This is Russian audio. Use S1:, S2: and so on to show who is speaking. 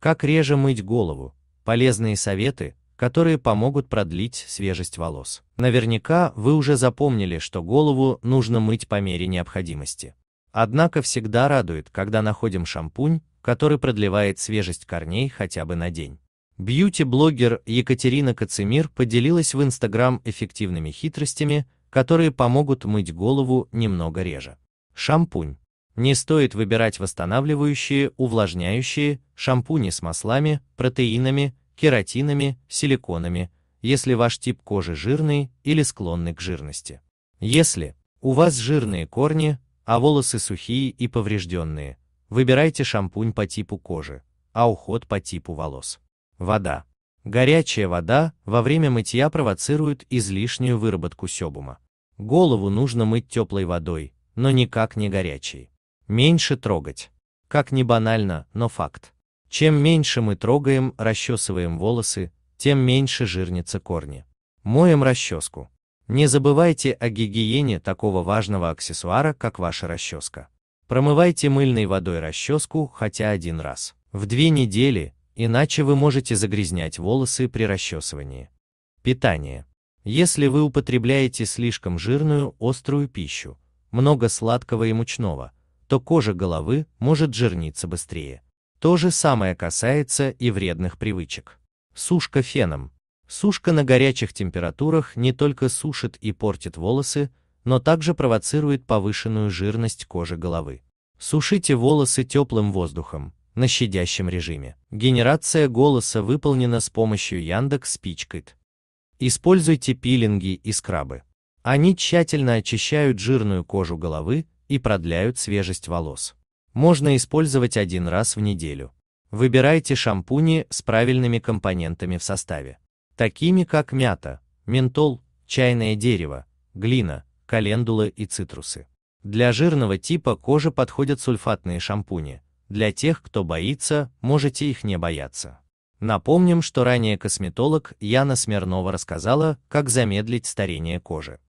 S1: Как реже мыть голову? Полезные советы, которые помогут продлить свежесть волос. Наверняка вы уже запомнили, что голову нужно мыть по мере необходимости. Однако всегда радует, когда находим шампунь, который продлевает свежесть корней хотя бы на день. Бьюти-блогер Екатерина Кацемир поделилась в Инстаграм эффективными хитростями, которые помогут мыть голову немного реже. Шампунь. Не стоит выбирать восстанавливающие, увлажняющие, шампуни с маслами, протеинами, кератинами, силиконами, если ваш тип кожи жирный или склонный к жирности. Если у вас жирные корни, а волосы сухие и поврежденные, выбирайте шампунь по типу кожи, а уход по типу волос. Вода. Горячая вода во время мытья провоцирует излишнюю выработку себума. Голову нужно мыть теплой водой, но никак не горячей. Меньше трогать. Как ни банально, но факт. Чем меньше мы трогаем, расчесываем волосы, тем меньше жирнится корни. Моем расческу. Не забывайте о гигиене такого важного аксессуара, как ваша расческа. Промывайте мыльной водой расческу хотя один раз в две недели, иначе вы можете загрязнять волосы при расчесывании. Питание. Если вы употребляете слишком жирную, острую пищу, много сладкого и мучного, то кожа головы может жирниться быстрее. То же самое касается и вредных привычек. Сушка феном. Сушка на горячих температурах не только сушит и портит волосы, но также провоцирует повышенную жирность кожи головы. Сушите волосы теплым воздухом, на щадящем режиме. Генерация голоса выполнена с помощью Яндекс Спичкит. Используйте пилинги и скрабы. Они тщательно очищают жирную кожу головы и продляют свежесть волос. Можно использовать один раз в неделю. Выбирайте шампуни с правильными компонентами в составе, такими как мята, ментол, чайное дерево, глина, календула и цитрусы. Для жирного типа кожи подходят сульфатные шампуни, для тех, кто боится, можете их не бояться. Напомним, что ранее косметолог Яна Смирнова рассказала, как замедлить старение кожи.